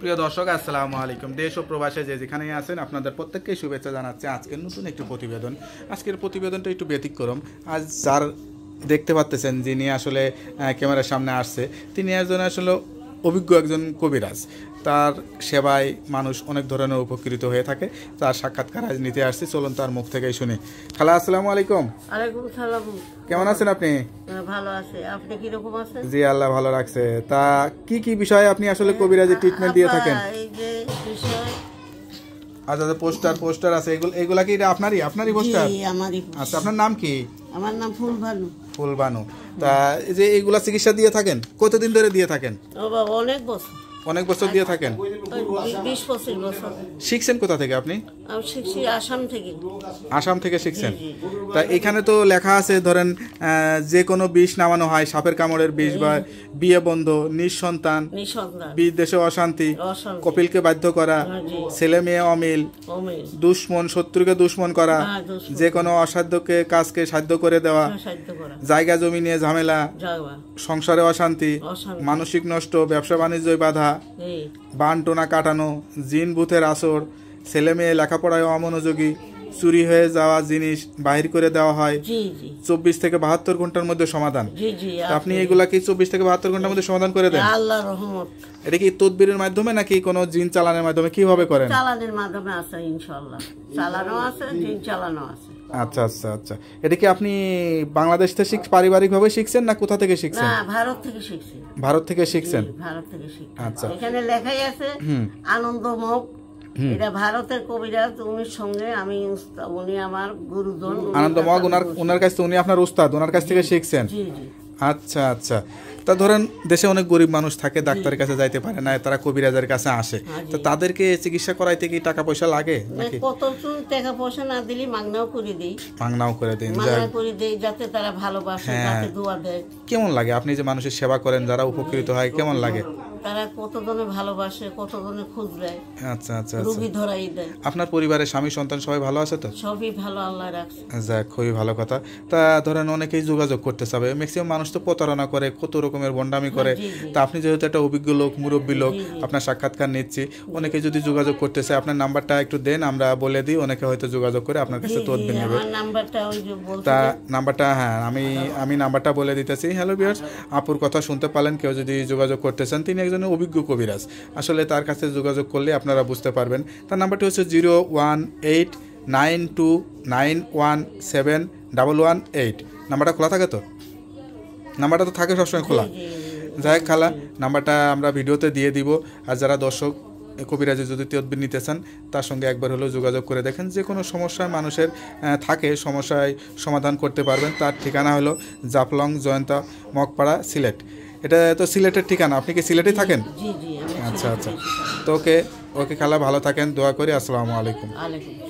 প্রিয় দর্শক আসসালামু আলাইকুম দেশ ও প্রবাসে যে যেখানেই আছেন আপনাদের প্রত্যেককেই শুভেচ্ছা জানাচ্ছি আজকের নতুন একটি প্রতিবেদন আজকের প্রতিবেদনটা একটু ব্যতিক্রম আজ যার দেখতে পাচ্ছেন যিনি আসলে ক্যামেরার সামনে আসছে তিনি একজন আসলে অভিজ্ঞ একজন কবিরাজ তার সেবায় মানুষ অনেক ধরনের উপকৃত হয়ে থাকে তার সাক্ষাৎকার আজ নিতে আসছি চলুন তার মুখ থেকে শুনি খালা আসসালামু আলাইকুম কেমন আছেন আপনি হ্যাঁ, জি আল্লাহ ভালো রাখছে তা কি কি বিষয়ে আপনি আসলে কবিরাজে ট্রিটমেন্ট দিয়ে থাকেন আচ্ছা, আচ্ছা পোস্টার পোস্টার আছে এগুলো এগুলা কি আপনারই আপনারই পোস্টার আচ্ছা আপনার নাম কি আমার নাম ফুলভানু ফুলবানু তা এই যে এইগুলা চিকিৎসা দিয়ে থাকেন কতদিন ধরে দিয়ে থাকেন ও বাবা অনেক বছর অনেক বছর দিয়ে থাকেন শিখছেন কোথা থেকে আপনি আসাম থেকে শিখছেন তা এখানে তো লেখা আছে ধরেন যে কোনো বিষ নামানো হয় সাপের কামড়ের বিষ বা বিয়ে বন্ধ নিঃসন্তান বিদেশে অশান্তি কপিলকে বাধ্য করা হ্যাঁ, ছেলে মেয়ে অমিল দুশ্মন শত্রুকে দুশ্মন করা হ্যাঁ, যে কোনো অসাধ্যকে কাজকে সাধ্য করে দেওয়া হ্যাঁ, জায়গা জমি নিয়ে ঝামেলা সংসারে অশান্তি মানসিক নষ্ট ব্যবসা বাণিজ্য বাধা বান টোনা কাটানো জিন বুথের আসর ছেলে মেয়ে লেখাপড়ায় অমনোযোগী চুরি হয়ে যাওয়া জিনিস বাহির করে দেওয়া হয় চব্বিশ থেকে বাহাত্তর ঘন্টার মধ্যে সমাধান আপনি এগুলা কি চব্বিশ থেকে বাহাত্তর ঘন্টার মধ্যে সমাধান করে দেন এটা কি তদবিরের মাধ্যমে নাকি কোনো জিন চালানোর মাধ্যমে কিভাবে করেন চালানোর মাধ্যমে আছে ইনশাআল্লাহ চালানো আছে জিন চালানো আছে আচ্ছা আচ্ছা আচ্ছা এটা কি আপনি বাংলাদেশ থেকে শিখ পারিবারিক ভাবে শিখছেন না কোথা থেকে শিখছেন না ভারত থেকে শিখছি ভারত থেকে শিখছেন ভারত থেকে শিখছি আচ্ছা এখানে লেখাই আছে আনন্দমুখ এটা ভারতের কবিরাজ উনির সঙ্গে আমি উনি আমার গুরুজন উনি আপনার উস্তাদ কাছ থেকে শিখছেন আচ্ছা আচ্ছা তা ধরেন দেশে অনেক গরিব মানুষ থাকে ডাক্তারের কাছে যাইতে পারে না তারা কবিরাজের কাছে আসে হ্যাঁ, তো তাদেরকে চিকিৎসা করাইতে কি টাকা পয়সা লাগে কত টাকা পয়সা না মাগনাও করে মাগনাও করে করে দেই যাতে তারা ভালোবাসে হ্যাঁ। দোয়া দেয় কেমন লাগে আপনি যে মানুষের সেবা করেন যারা উপকৃত হয় কেমন লাগে তারা কতজনে ভালোবাসে কতজনে খোঁজ দেয় আচ্ছা, আচ্ছা আচ্ছা রুগী ধরাই দেয় আপনার পরিবারের স্বামী সন্তান সবাই ভালো আছে তো সবই ভালো আল্লাহ রাখছে যাক খুবই ভালো কথা তা ধরেন অনেকেই যোগাযোগ করতে চাবে ম্যাক্সিমাম মানুষ তো প্রতারণা করে কত রকমের বন্ডামি করে তা আপনি যেহেতু একটা অভিজ্ঞ লোক মুরব্বী লোক আপনার সাক্ষাৎকার নিচ্ছি অনেকে যদি যোগাযোগ করতে চায় আপনার নাম্বারটা একটু দেন আমরা বলে দিই অনেকে হয়তো যোগাযোগ করে আপনার কাছে তদবির নেবে তা নাম্বারটা হ্যাঁ আমি আমি নাম্বারটা বলে দিতেছি হ্যালো বিয়ার্স আপুর কথা শুনতে পারলেন কেউ যদি যোগাযোগ করতে চান তিনি একজন অভিজ্ঞ কবিরাজ আসলে তার কাছে যোগাযোগ করলে আপনারা বুঝতে পারবেন তার নাম্বারটি হচ্ছে zero one eight nine two nine one seven double one eight নাম্বারটা খোলা থাকে তো নাম্বারটা তো থাকে সবসময় খোলা যাই হোক খালা নাম্বারটা আমরা ভিডিওতে দিয়ে দিব আর যারা দর্শক কবিরাজে যদি তদবির নিতে চান তার সঙ্গে একবার হলেও যোগাযোগ করে দেখেন যে কোনো সমস্যায় মানুষের থাকে সমস্যায় সমাধান করতে পারবেন তার ঠিকানা হলো জাফলং জয়ন্তা মগপাড়া সিলেট এটা তো সিলেটের ঠিকানা আপনি কি সিলেটেই থাকেন আচ্ছা আচ্ছা তো ওকে ওকে খালা ভালো থাকেন দোয়া করি আসসালামু আলাইকুম